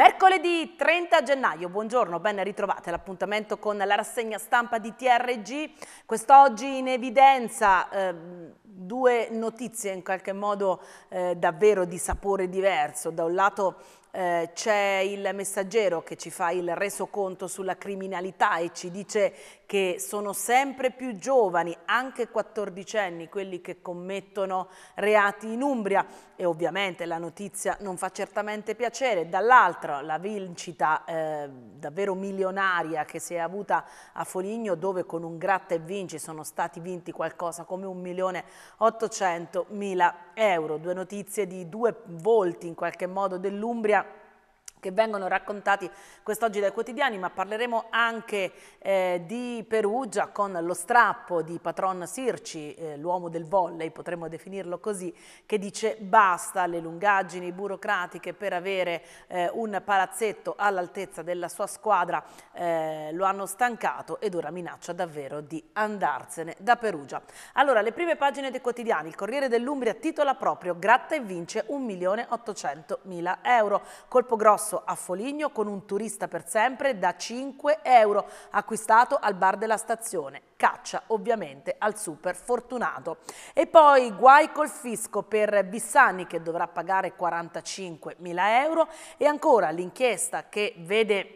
Mercoledì 30 gennaio, buongiorno, ben ritrovate l'appuntamento con la rassegna stampa di TRG. Quest'oggi in evidenza eh, due notizie in qualche modo eh, davvero di sapore diverso. Da un lato eh, c'è il messaggero che ci fa il resoconto sulla criminalità e ci dice che sono sempre più giovani, anche quattordicenni, quelli che commettono reati in Umbria e ovviamente la notizia non fa certamente piacere, Dall'altro la vincita eh, davvero milionaria che si è avuta a Foligno dove con un gratta e vinci sono stati vinti qualcosa come 1.800.000 euro, due notizie di due volti in qualche modo dell'Umbria che vengono raccontati quest'oggi dai quotidiani, ma parleremo anche eh, di Perugia con lo strappo di Patron Sirci, eh, l'uomo del volley, potremmo definirlo così, che dice basta alle lungaggini burocratiche per avere eh, un palazzetto all'altezza della sua squadra, eh, lo hanno stancato ed ora minaccia davvero di andarsene da Perugia. Allora, le prime pagine dei quotidiani, il Corriere dell'Umbria titola proprio Gratta e vince 1.800.000 euro, colpo grosso passo a Foligno con un turista per sempre da 5 euro, acquistato al bar della stazione. Caccia ovviamente al super fortunato. E poi guai col fisco per Bissani che dovrà pagare 45 mila euro e ancora l'inchiesta che vede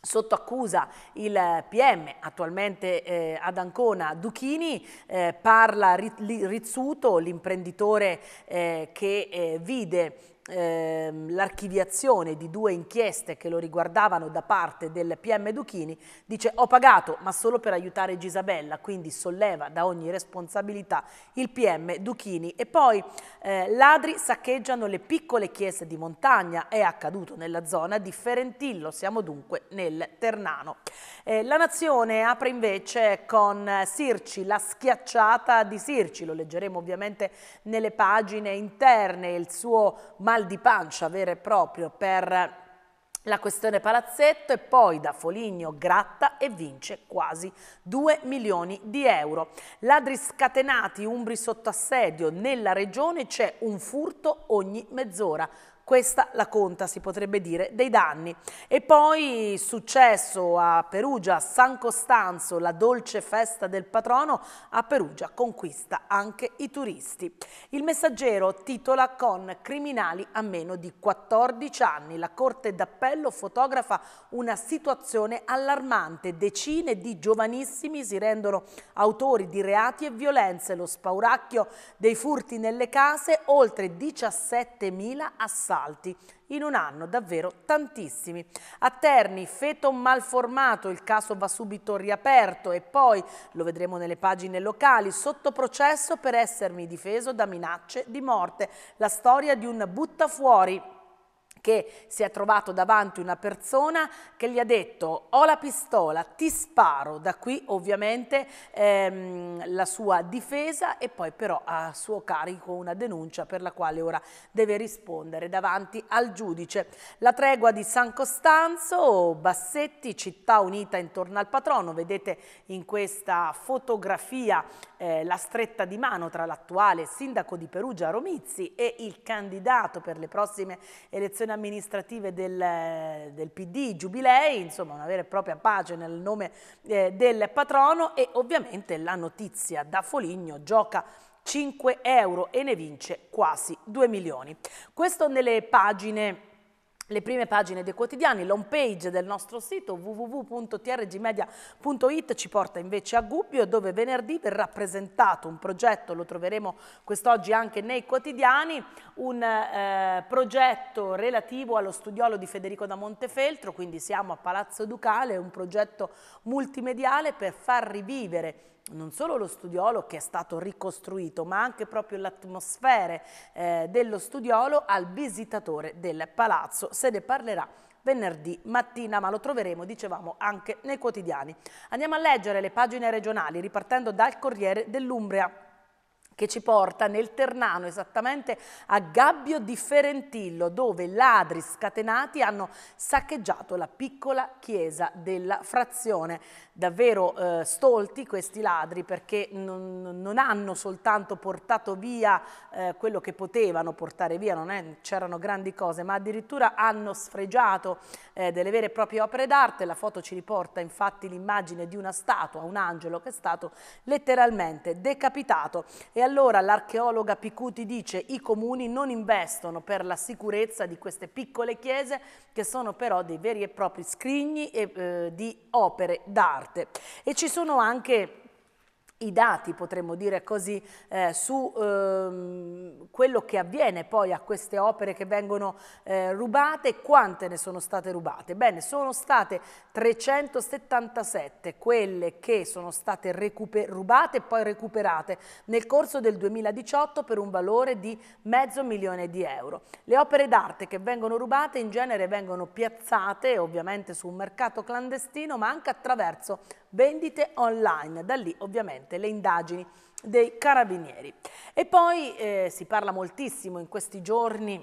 sotto accusa il eh, PM attualmente eh, ad Ancona Duchini eh, parla ri, Rizzuto l'imprenditore eh, che eh, vide Ehm, l'archiviazione di due inchieste che lo riguardavano da parte del PM Duchini, dice ho pagato ma solo per aiutare Gisabella, quindi solleva da ogni responsabilità il PM Duchini. E poi eh, ladri saccheggiano le piccole chiese di montagna, è accaduto nella zona di Ferentillo, siamo dunque nel Ternano. Eh, la Nazione apre invece con Sirci, la schiacciata di Sirci, lo leggeremo ovviamente nelle pagine interne, il suo manifesto mal di pancia vero e proprio per la questione palazzetto e poi da Foligno gratta e vince quasi 2 milioni di euro. Ladri scatenati, umbri sotto assedio, nella regione c'è un furto ogni mezz'ora questa la conta si potrebbe dire dei danni. E poi successo a Perugia, San Costanzo, la dolce festa del patrono, a Perugia conquista anche i turisti. Il messaggero titola con criminali a meno di 14 anni. La Corte d'Appello fotografa una situazione allarmante. Decine di giovanissimi si rendono autori di reati e violenze. Lo spauracchio dei furti nelle case, oltre 17.000 assalti asfalti in un anno, davvero tantissimi. A Terni, feto malformato, il caso va subito riaperto e poi, lo vedremo nelle pagine locali, sotto processo per essermi difeso da minacce di morte. La storia di un buttafuori che si è trovato davanti una persona che gli ha detto ho la pistola, ti sparo, da qui ovviamente ehm, la sua difesa e poi però a suo carico una denuncia per la quale ora deve rispondere davanti al giudice. La tregua di San Costanzo, Bassetti, città unita intorno al patrono, vedete in questa fotografia eh, la stretta di mano tra l'attuale sindaco di Perugia Romizzi e il candidato per le prossime elezioni amministrative del, del, PD, Giubilei, insomma una vera e propria pace nel nome eh, del patrono e ovviamente la notizia da Foligno gioca 5 euro e ne vince quasi 2 milioni. Questo nelle pagine le prime pagine dei quotidiani, l'home page del nostro sito www.trgmedia.it ci porta invece a Gubbio dove venerdì verrà presentato un progetto, lo troveremo quest'oggi anche nei quotidiani, un eh, progetto relativo allo studiolo di Federico da Montefeltro, quindi siamo a Palazzo Ducale, un progetto multimediale per far rivivere non solo lo studiolo che è stato ricostruito, ma anche proprio l'atmosfera eh, dello studiolo al visitatore del palazzo. Se ne parlerà venerdì mattina, ma lo troveremo, dicevamo, anche nei quotidiani. Andiamo a leggere le pagine regionali, ripartendo dal Corriere dell'Umbria che ci porta nel Ternano, esattamente a Gabbio di Ferentillo, dove ladri scatenati hanno saccheggiato la piccola chiesa della frazione. Davvero eh, stolti questi ladri perché non, non hanno soltanto portato via eh, quello che potevano portare via, non c'erano grandi cose, ma addirittura hanno sfregiato eh, delle vere e proprie opere d'arte. La foto ci riporta infatti l'immagine di una statua, un angelo che è stato letteralmente decapitato. E allora l'archeologa Picuti dice i comuni non investono per la sicurezza di queste piccole chiese che sono però dei veri e propri scrigni e, eh, di opere d'arte. E ci sono anche i dati, potremmo dire così, eh, su ehm, quello che avviene poi a queste opere che vengono eh, rubate, quante ne sono state rubate? Bene, sono state 377 quelle che sono state rubate e poi recuperate nel corso del 2018 per un valore di mezzo milione di euro. Le opere d'arte che vengono rubate in genere vengono piazzate ovviamente su un mercato clandestino ma anche attraverso vendite online, da lì ovviamente le indagini dei carabinieri. E poi eh, si parla moltissimo in questi giorni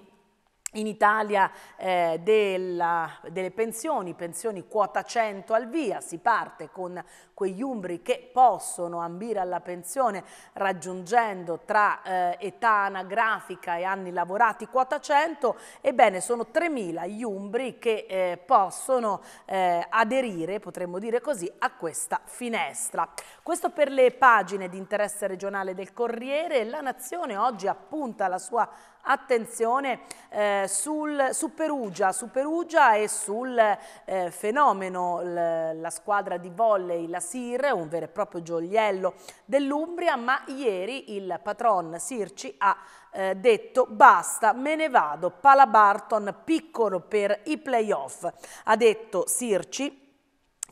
in Italia eh, della, delle pensioni, pensioni quota 100 al via, si parte con quegli umbri che possono ambire alla pensione raggiungendo tra eh, età anagrafica e anni lavorati quota 100, ebbene sono 3.000 gli umbri che eh, possono eh, aderire, potremmo dire così, a questa finestra. Questo per le pagine di interesse regionale del Corriere, la Nazione oggi appunta la sua attenzione eh, sul, su, Perugia, su, Perugia, e sul eh, fenomeno l, la squadra di volley, la SIR, un vero e proprio gioiello dell'Umbria, ma ieri il patron Sirci ha eh, detto basta, me ne vado, Palabarton piccolo per i playoff. Ha detto Sirci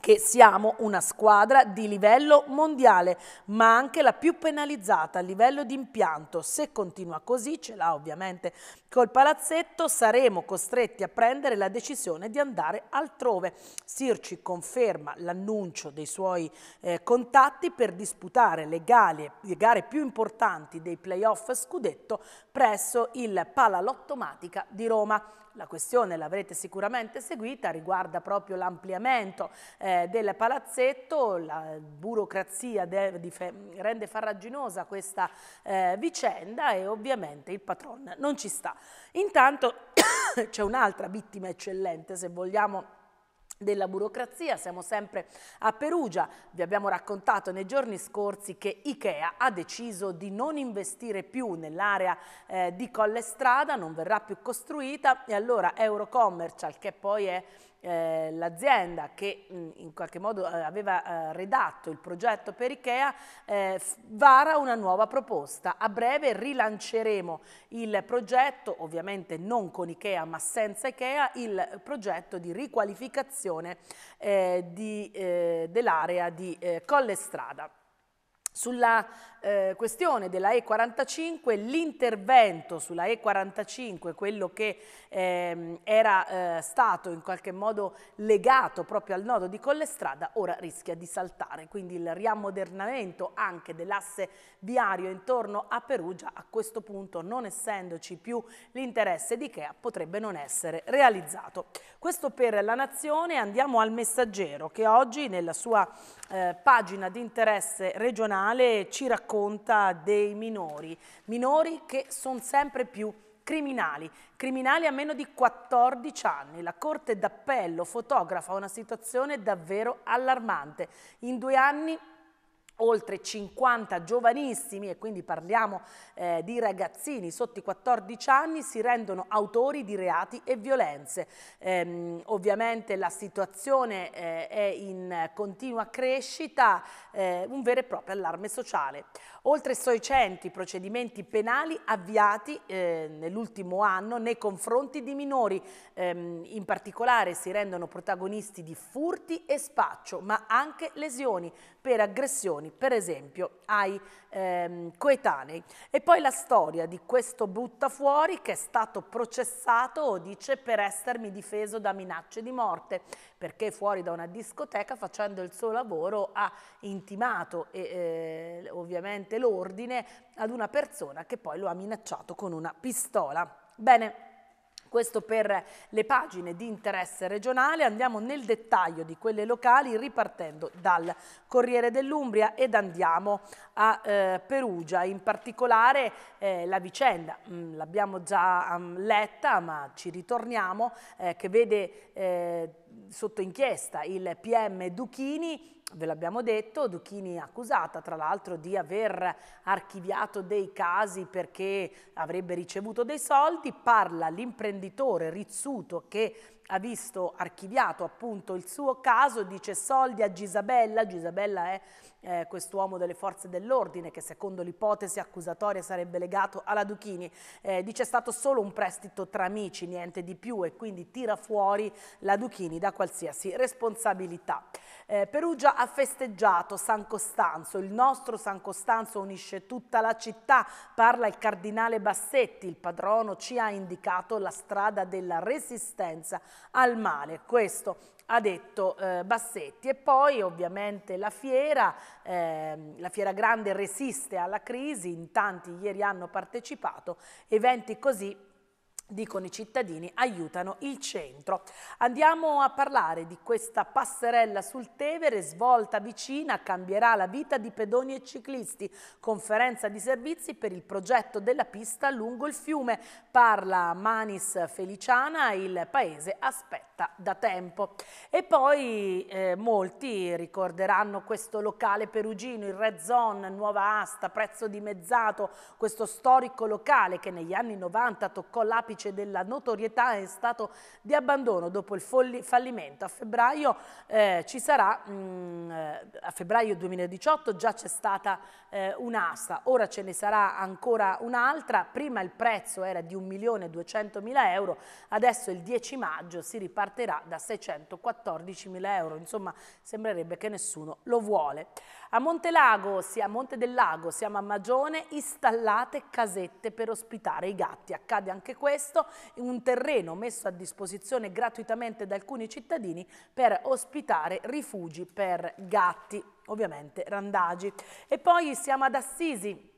che siamo una squadra di livello mondiale, ma anche la più penalizzata a livello di impianto. Se continua così, ce l'ha ovviamente col palazzetto, saremo costretti a prendere la decisione di andare altrove. Sirci conferma l'annuncio dei suoi eh, contatti per disputare le gare, le gare più importanti dei playoff scudetto presso il Palalottomatica di Roma. La questione l'avrete sicuramente seguita, riguarda proprio l'ampliamento eh, del palazzetto, la burocrazia de, di, rende farraginosa questa eh, vicenda e ovviamente il patron non ci sta. Intanto c'è un'altra vittima eccellente, se vogliamo della burocrazia, siamo sempre a Perugia, vi abbiamo raccontato nei giorni scorsi che Ikea ha deciso di non investire più nell'area eh, di Colle Strada, non verrà più costruita e allora Eurocommercial che poi è eh, l'azienda che in qualche modo eh, aveva eh, redatto il progetto per Ikea vara una nuova proposta. A breve rilanceremo il progetto, ovviamente non con Ikea ma senza Ikea, il progetto di riqualificazione dell'area di Colle Strada. Sulla eh, questione della E45, l'intervento sulla E45, quello che ehm, era eh, stato in qualche modo legato proprio al nodo di Collestrada, ora rischia di saltare. Quindi il riammodernamento anche dell'asse viario intorno a Perugia, a questo punto non essendoci più l'interesse di Ikea, potrebbe non essere realizzato. Questo per la Nazione, andiamo al Messaggero che oggi nella sua eh, pagina di interesse regionale Penale ci racconta dei minori, minori che sono sempre più criminali, criminali a meno di 14 anni. La Corte d'Appello fotografa una situazione davvero allarmante. In due anni oltre 50 giovanissimi, e quindi parliamo eh, di ragazzini sotto i 14 anni, si rendono autori di reati e violenze. Ehm, ovviamente la situazione eh, è in continua crescita, eh, un vero e proprio allarme sociale. Oltre 600 procedimenti penali avviati eh, nell'ultimo anno nei confronti di minori, ehm, in particolare si rendono protagonisti di furti e spaccio, ma anche lesioni per aggressioni per esempio ai ehm, coetanei. E poi la storia di questo buttafuori che è stato processato, dice, per essermi difeso da minacce di morte, perché fuori da una discoteca facendo il suo lavoro ha intimato e, eh, ovviamente l'ordine ad una persona che poi lo ha minacciato con una pistola. Bene. Questo per le pagine di interesse regionale, andiamo nel dettaglio di quelle locali ripartendo dal Corriere dell'Umbria ed andiamo a eh, Perugia, in particolare eh, la vicenda, mm, l'abbiamo già um, letta ma ci ritorniamo, eh, che vede eh, sotto inchiesta il PM Duchini ve l'abbiamo detto, Duchini accusata tra l'altro di aver archiviato dei casi perché avrebbe ricevuto dei soldi, parla l'imprenditore Rizzuto che ha visto archiviato appunto il suo caso, dice soldi a Gisabella, Gisabella è eh, quest'uomo delle forze dell'ordine che secondo l'ipotesi accusatoria sarebbe legato alla Duchini, eh, dice è stato solo un prestito tra amici, niente di più e quindi tira fuori la Duchini da qualsiasi responsabilità. Eh, Perugia ha festeggiato San Costanzo, il nostro San Costanzo unisce tutta la città, parla il cardinale Bassetti, il padrono ci ha indicato la strada della resistenza al male. Questo ha detto eh, Bassetti. E poi ovviamente la fiera, eh, la fiera grande resiste alla crisi, in tanti ieri hanno partecipato, eventi così dicono i cittadini, aiutano il centro. Andiamo a parlare di questa passerella sul Tevere, svolta vicina, cambierà la vita di pedoni e ciclisti. Conferenza di servizi per il progetto della pista lungo il fiume. Parla Manis Feliciana, il paese aspetta da tempo. E poi eh, molti ricorderanno questo locale perugino, il Red Zone, nuova asta, prezzo dimezzato, questo storico locale che negli anni 90 toccò l'apice apice della notorietà è stato di abbandono dopo il fallimento. A febbraio, eh, sarà, mh, mm, eh, a febbraio 2018 già c'è stata eh, un'asta, ora ce ne sarà ancora un'altra, prima il prezzo era di 1.200.000 euro, adesso il 10 maggio si riparterà da 614.000 euro, insomma sembrerebbe che nessuno lo vuole. A Montelago, sì, a Monte del Lago, siamo a Magione, installate casette per ospitare i gatti, accade anche questo questo un terreno messo a disposizione gratuitamente da alcuni cittadini per ospitare rifugi per gatti, ovviamente randagi. E poi siamo ad Assisi,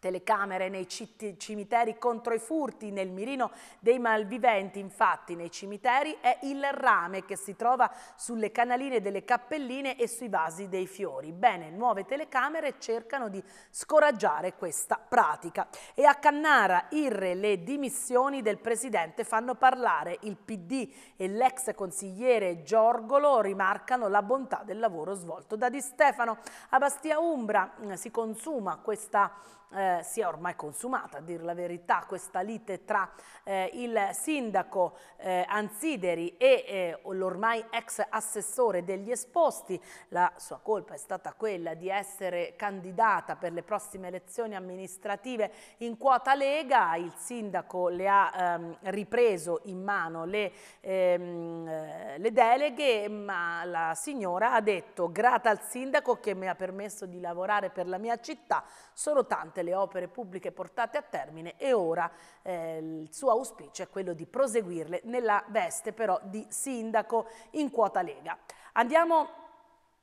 Telecamere nei cimiteri contro i furti, nel mirino dei malviventi infatti nei cimiteri è il rame che si trova sulle canaline delle cappelline e sui vasi dei fiori. Bene, nuove telecamere cercano di scoraggiare questa pratica. E a Cannara, Irre, le dimissioni del Presidente fanno parlare. Il PD e l'ex consigliere Giorgolo rimarcano la bontà del lavoro svolto da Di Stefano. A Bastia Umbra mm, si consuma questa eh, sia ormai consumata, a dire la verità, questa lite tra eh, il sindaco eh, Ansideri e eh, l'ormai ex assessore degli esposti. La sua colpa è stata quella di essere candidata per le prossime elezioni amministrative in quota Lega. Il sindaco le ha ehm, ripreso in mano le, ehm, eh, le deleghe, ma la signora ha detto grata al sindaco che mi ha permesso di lavorare per la mia città, sono tante tutte le opere pubbliche portate a termine e ora eh, il suo auspicio è quello di proseguirle nella veste però di sindaco in quota Lega. Andiamo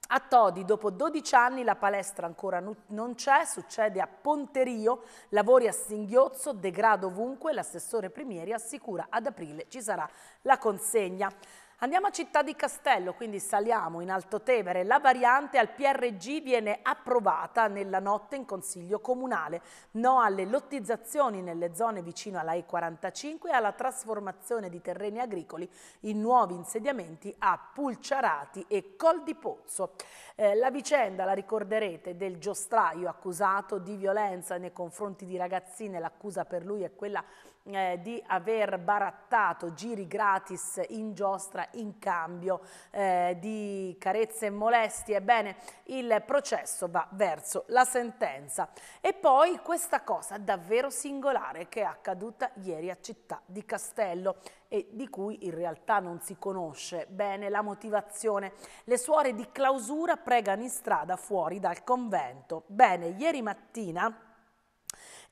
a Todi, dopo 12 anni, la palestra ancora non c'è, succede a Ponterio, lavori a singhiozzo, degrado ovunque, l'assessore Primieri assicura ad aprile ci sarà la consegna. Andiamo a Città di Castello, quindi saliamo in Alto Tevere. La variante al PRG viene approvata nella notte in Consiglio Comunale. No alle lottizzazioni nelle zone vicino alla E45 e alla trasformazione di terreni agricoli in nuovi insediamenti a Pulciarati e Col di Pozzo. Eh, la vicenda, la ricorderete, del giostraio accusato di violenza nei confronti di ragazzine. L'accusa per lui è quella eh, di aver barattato giri gratis in giostra in cambio eh, di carezze e molestie. Ebbene, il processo va verso la sentenza. E poi questa cosa davvero singolare che è accaduta ieri a Città di Castello e di cui in realtà non si conosce bene la motivazione. Le suore di clausura pregano in strada fuori dal convento. Bene, ieri mattina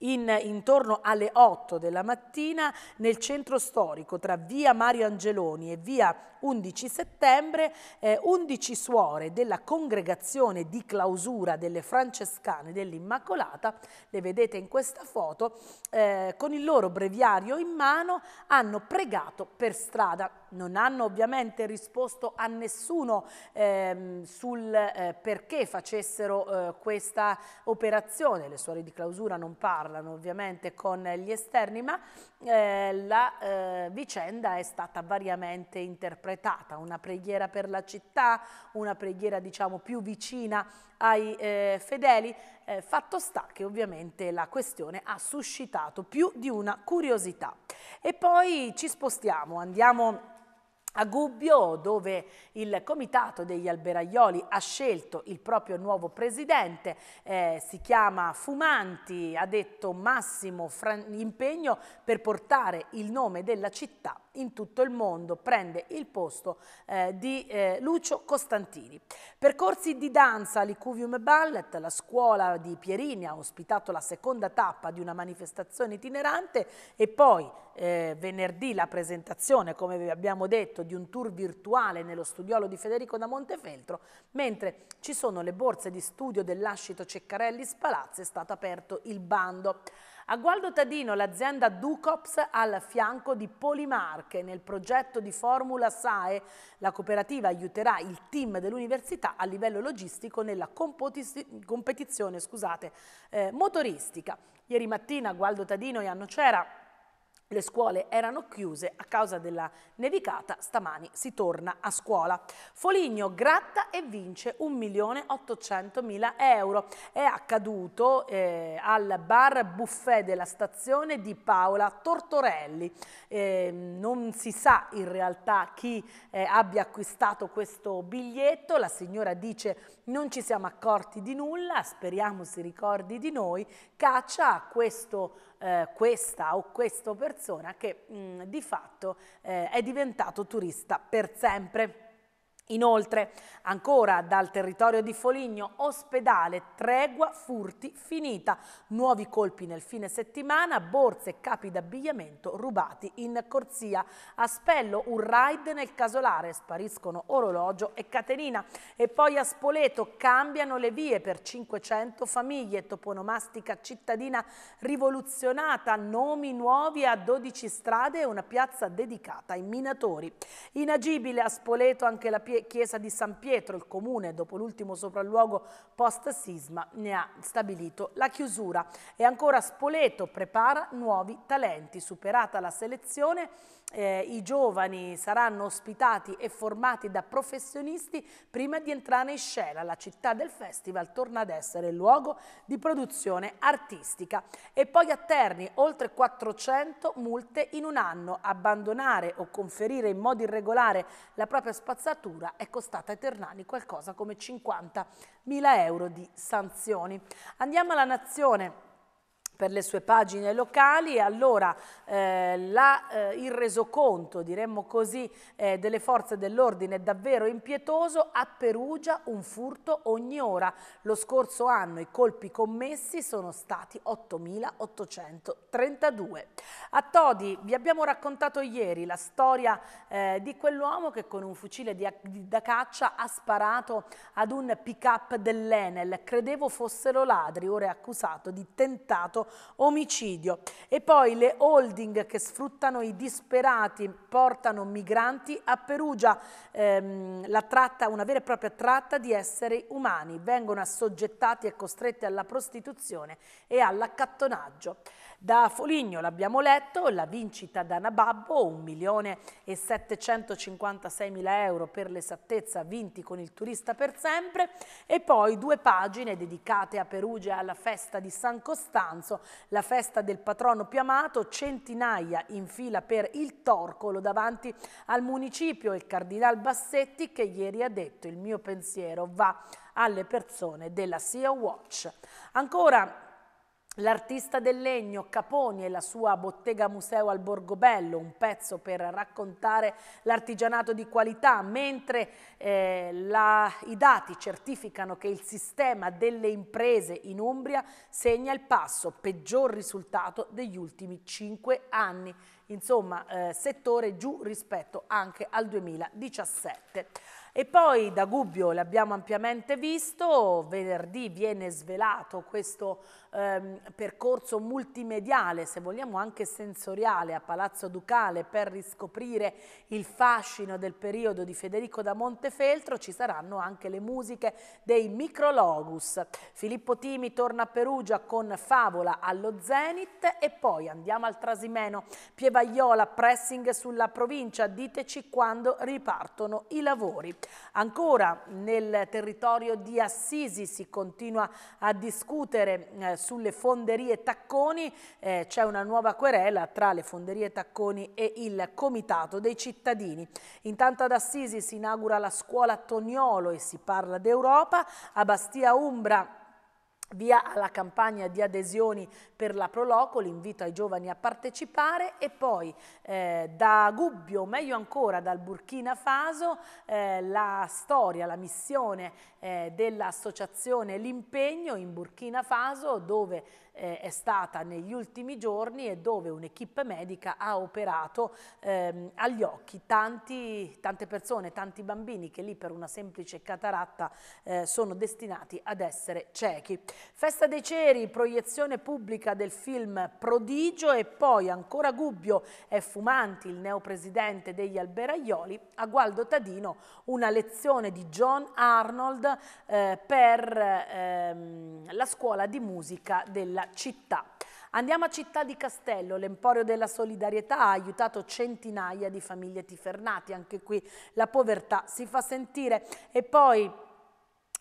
in, intorno alle 8 della mattina nel centro storico tra via Mario Angeloni e via 11 settembre, eh, 11 suore della congregazione di clausura delle Francescane dell'Immacolata, le vedete in questa foto, eh, con il loro breviario in mano hanno pregato per strada. Non hanno ovviamente risposto a nessuno ehm, sul eh, perché facessero eh, questa operazione, le suore di clausura non parlano ovviamente con gli esterni, ma eh, la eh, vicenda è stata variamente interpretata concretata, una preghiera per la città, una preghiera diciamo più vicina ai eh, fedeli, eh, fatto sta che ovviamente la questione ha suscitato più di una curiosità. E poi ci spostiamo, andiamo a Gubbio, dove il comitato degli alberaioli ha scelto il proprio nuovo presidente, eh, si chiama Fumanti, ha detto massimo impegno per portare il nome della città in tutto il mondo, prende il posto eh, di eh, Lucio Costantini. Percorsi di danza all'Icuvium Ballet, la scuola di Pierini ha ospitato la seconda tappa di una manifestazione itinerante e poi eh, venerdì la presentazione, come vi abbiamo detto, di un tour virtuale nello studiolo di Federico da Montefeltro, mentre ci sono le borse di studio dell'ascito Ceccarelli Spalazzi è stato aperto il bando. A Gualdo Tadino l'azienda Ducops al fianco di Polimarche nel progetto di Formula SAE. La cooperativa aiuterà il team dell'università a livello logistico nella competizione scusate, eh, motoristica. Ieri mattina Gualdo Tadino e Annocera le scuole erano chiuse a causa della nevicata, stamani si torna a scuola. Foligno gratta e vince 1.800.000 euro. È accaduto eh, al bar buffet della stazione di Paola Tortorelli. Eh, non si sa in realtà chi eh, abbia acquistato questo biglietto. La signora dice non ci siamo accorti di nulla, speriamo si ricordi di noi. Caccia a questo eh, questa o questa persona che mh, mm, di fatto eh, è diventato turista per sempre. Inoltre, ancora dal territorio di Foligno, ospedale, tregua, furti, finita. Nuovi colpi nel fine settimana, borse e capi d'abbigliamento rubati in corsia. A Spello un raid nel casolare, spariscono orologio e catenina. E poi a Spoleto cambiano le vie per 500 famiglie, toponomastica cittadina rivoluzionata, nomi nuovi a 12 strade e una piazza dedicata ai minatori. Inagibile a Spoleto anche la piazza chiesa di San Pietro, il comune, dopo l'ultimo sopralluogo post-sisma, ne ha stabilito la chiusura. E ancora Spoleto prepara nuovi talenti. Superata la selezione, eh, i giovani saranno ospitati e formati da professionisti prima di entrare in scena. La città del festival torna ad essere il luogo di produzione artistica. E poi a Terni oltre 400 multe in un anno. Abbandonare o conferire in modo irregolare la propria spazzatura è costata a ternani qualcosa come 50.000 euro di sanzioni. Andiamo alla nazione per le sue pagine locali e allora eh, la, eh, il resoconto, diremmo così, eh, delle forze dell'ordine è davvero impietoso, a Perugia un furto ogni ora. Lo scorso anno i colpi commessi sono stati 8.832. A Todi vi abbiamo raccontato ieri la storia eh, di quell'uomo che con un fucile di, di, da caccia ha sparato ad un pick-up dell'Enel. Credevo fossero ladri, ora è accusato di tentato omicidio. E poi le holding che sfruttano i disperati, portano migranti a Perugia, ehm, la tratta, una vera e propria tratta di esseri umani, vengono assoggettati e costretti alla prostituzione e all'accattonaggio. Da Foligno l'abbiamo letto, la vincita da Nababbo, 1.756.000 euro per l'esattezza vinti con il turista per sempre e poi due pagine dedicate a Perugia alla festa di San Costanzo marzo la festa del patrono più amato, centinaia in fila per il Torcolo davanti al municipio. Il cardinal Bassetti che ieri ha detto il mio pensiero va alle persone della Sea Watch. Ancora L'artista del legno Caponi e la sua bottega museo al Borgobello, un pezzo per raccontare l'artigianato di qualità, mentre eh, la, i dati certificano che il sistema delle imprese in Umbria segna il passo, peggior risultato degli ultimi cinque anni, insomma eh, settore giù rispetto anche al 2017. E poi da Gubbio l'abbiamo ampiamente visto, venerdì viene svelato questo ehm, percorso multimediale, se vogliamo anche sensoriale, a Palazzo Ducale per riscoprire il fascino del periodo di Federico da Montefeltro, ci saranno anche le musiche dei Micrologus. Filippo Timi torna a Perugia con Favola allo Zenit e poi andiamo al Trasimeno, Pievagliola, pressing sulla provincia, diteci quando ripartono i lavori. Ancora nel territorio di Assisi si continua a discutere eh, sulle fonderie Tacconi, eh, c'è una nuova querela tra le fonderie Tacconi e il Comitato dei cittadini. Intanto ad Assisi si inaugura la scuola Toniolo e si parla d'Europa, a Bastia Umbra Via alla campagna di adesioni per la Proloco, l'invito ai giovani a partecipare e poi eh, da Gubbio, meglio ancora dal Burkina Faso, eh, la storia, la missione eh, dell'associazione L'Impegno in Burkina Faso dove eh, è stata negli ultimi giorni e dove un'equipe medica ha operato ehm, agli occhi tanti, tante persone, tanti bambini che lì per una semplice cataratta eh, sono destinati ad essere ciechi. Festa dei Ceri, proiezione pubblica del film Prodigio e poi ancora Gubbio e Fumanti, il neopresidente degli alberaioli, a Gualdo Tadino una lezione di John Arnold eh, per ehm, la scuola di musica della della città. Andiamo a Città di Castello, l'Emporio della Solidarietà ha aiutato centinaia di famiglie tifernati, anche qui la povertà si fa sentire e poi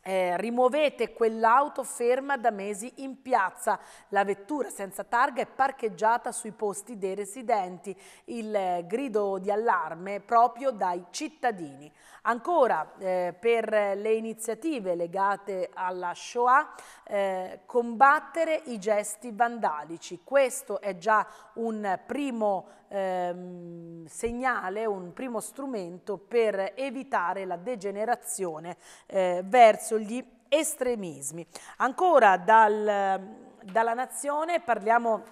eh, rimuovete quell'auto ferma da mesi in piazza. La vettura senza targa è parcheggiata sui posti dei residenti. Il eh, grido di allarme proprio dai cittadini. Ancora eh, per le iniziative legate alla Shoah, eh, combattere i gesti vandalici. Questo è già un primo ehm, segnale, un primo strumento per evitare la degenerazione eh, verso verso gli estremismi. Ancora dal, dalla Nazione parliamo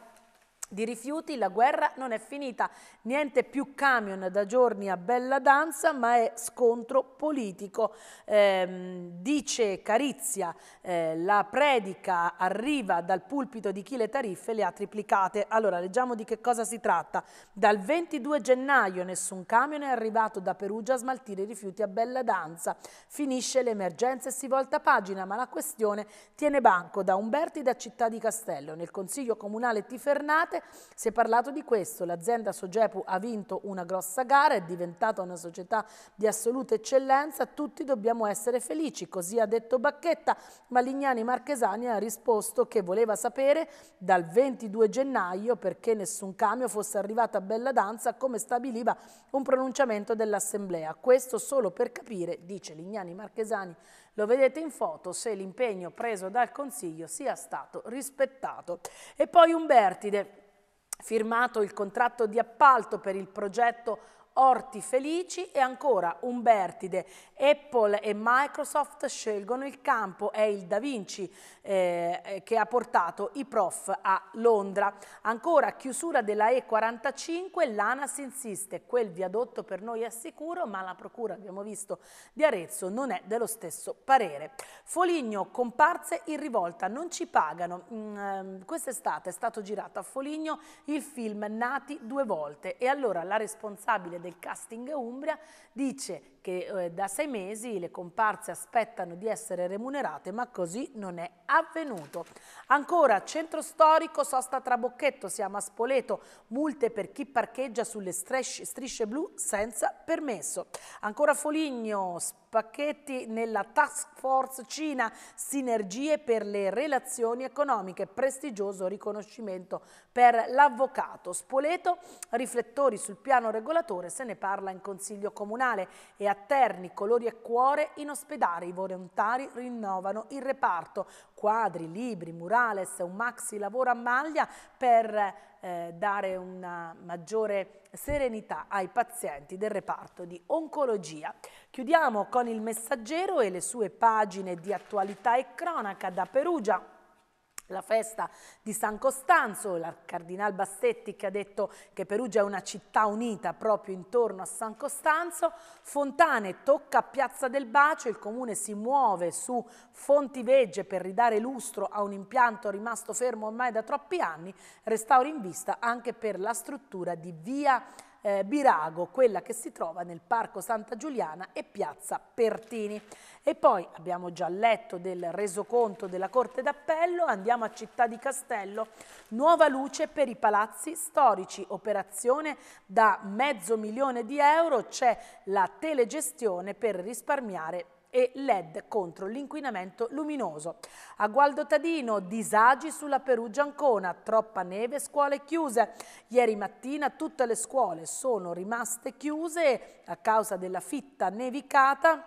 di rifiuti, la guerra non è finita. Niente più camion da giorni a bella danza, ma è scontro politico. Eh, dice Carizia, eh, la predica arriva dal pulpito di chi le tariffe le ha triplicate. Allora, leggiamo di che cosa si tratta. Dal 22 gennaio nessun camion è arrivato da Perugia a smaltire i rifiuti a bella danza. Finisce l'emergenza e si volta pagina, ma la questione tiene banco da Umberti da Città di Castello. Nel Consiglio Comunale Tifernate si è parlato di questo, l'azienda Sogepu ha vinto una grossa gara, è diventata una società di assoluta eccellenza, tutti dobbiamo essere felici, così ha detto Bacchetta, ma Lignani Marchesani ha risposto che voleva sapere dal 22 gennaio perché nessun camion fosse arrivato a Bella Danza come stabiliva un pronunciamento dell'Assemblea. Questo solo per capire, dice Lignani Marchesani, lo vedete in foto, se l'impegno preso dal Consiglio sia stato rispettato. E poi Umbertide, firmato il contratto di appalto per il progetto Orti felici e ancora Umbertide. Apple e Microsoft scelgono il campo, è il Da Vinci eh, che ha portato i prof a Londra. Ancora chiusura della E45, l'ANAS insiste, quel viadotto per noi è sicuro, ma la procura, abbiamo visto, di Arezzo non è dello stesso parere. Foligno, comparse in rivolta, non ci pagano. Mm, ehm, Quest'estate è stato girato a Foligno il film Nati due volte e allora la responsabile del casting Umbria, dice che eh, da sei mesi le comparse aspettano di essere remunerate, ma così non è avvenuto. Ancora, centro storico, sosta Trabocchetto, siamo a Spoleto, multe per chi parcheggia sulle strisce, strisce blu senza permesso. Ancora Foligno, spacchetti nella task force Cina, sinergie per le relazioni economiche, prestigioso riconoscimento per l'avvocato. Spoleto, riflettori sul piano regolatore, se ne parla in consiglio comunale e a Terni, Colori e Cuore, in ospedale i volontari rinnovano il reparto. Quadri, libri, murales, un maxi lavoro a maglia per eh, dare una maggiore serenità ai pazienti del reparto di oncologia. Chiudiamo con il messaggero e le sue pagine di attualità e cronaca da Perugia la festa di San Costanzo, il Cardinal Bassetti che ha detto che Perugia è una città unita proprio intorno a San Costanzo, Fontane tocca Piazza del Bacio, il comune si muove su Fontivegge per ridare lustro a un impianto rimasto fermo ormai da troppi anni, restauri in vista anche per la struttura di Via eh, Birago, quella che si trova nel Parco Santa Giuliana e Piazza Pertini. E poi abbiamo già letto del resoconto della Corte d'Appello, andiamo a Città di Castello, nuova luce per i palazzi storici, operazione da mezzo milione di euro, c'è la telegestione per risparmiare e LED contro l'inquinamento luminoso. A Gualdo Tadino, disagi sulla Perugia-Ancona, troppa neve, scuole chiuse. Ieri mattina tutte le scuole sono rimaste chiuse a causa della fitta nevicata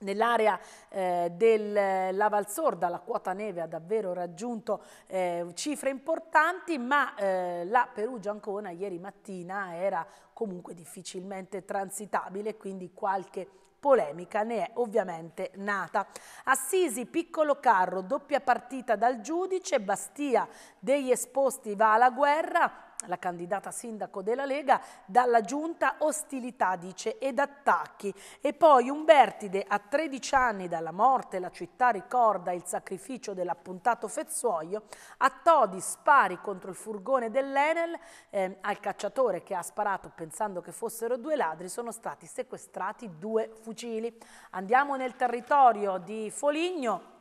Nell'area eh, della Valsorda la quota neve ha davvero raggiunto eh, cifre importanti, ma eh, la Perugia-Ancona ieri mattina era comunque difficilmente transitabile, quindi qualche polemica ne è ovviamente nata. Assisi, piccolo carro, doppia partita dal giudice, Bastia degli esposti va alla guerra, la candidata sindaco della Lega, dalla giunta ostilità, dice, ed attacchi. E poi Umbertide, a 13 anni dalla morte, la città ricorda il sacrificio dell'appuntato Fezzuoio, a Todi spari contro il furgone dell'Enel, eh, al cacciatore che ha sparato pensando che fossero due ladri, sono stati sequestrati due fucili. Andiamo nel territorio di Foligno,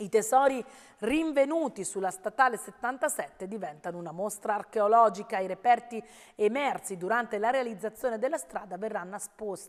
i tesori rinvenuti sulla statale 77 diventano una mostra archeologica. I reperti emersi durante la realizzazione della strada verranno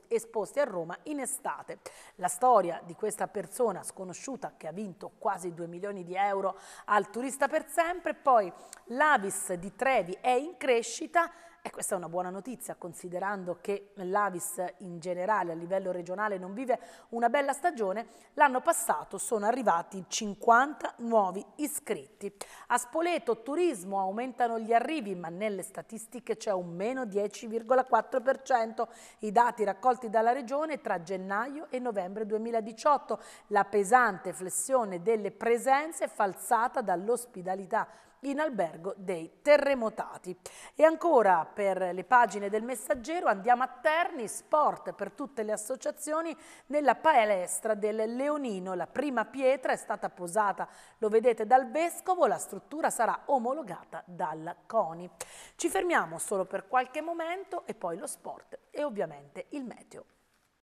esposti a Roma in estate. La storia di questa persona sconosciuta che ha vinto quasi 2 milioni di euro al turista per sempre, poi l'Avis di Trevi è in crescita e questa è una buona notizia considerando che l'Avis in generale a livello regionale non vive una bella stagione, l'anno passato sono arrivati 50 nuovi iscritti. A Spoleto turismo aumentano gli arrivi ma nelle statistiche c'è un meno 10,4%, i dati raccolti dalla regione tra gennaio e novembre 2018, la pesante flessione delle presenze falsata dall'ospitalità in albergo dei terremotati. E ancora per le pagine del messaggero andiamo a Terni, sport per tutte le associazioni nella palestra del Leonino. La prima pietra è stata posata, lo vedete, dal Vescovo, la struttura sarà omologata dal CONI. Ci fermiamo solo per qualche momento e poi lo sport e ovviamente il meteo.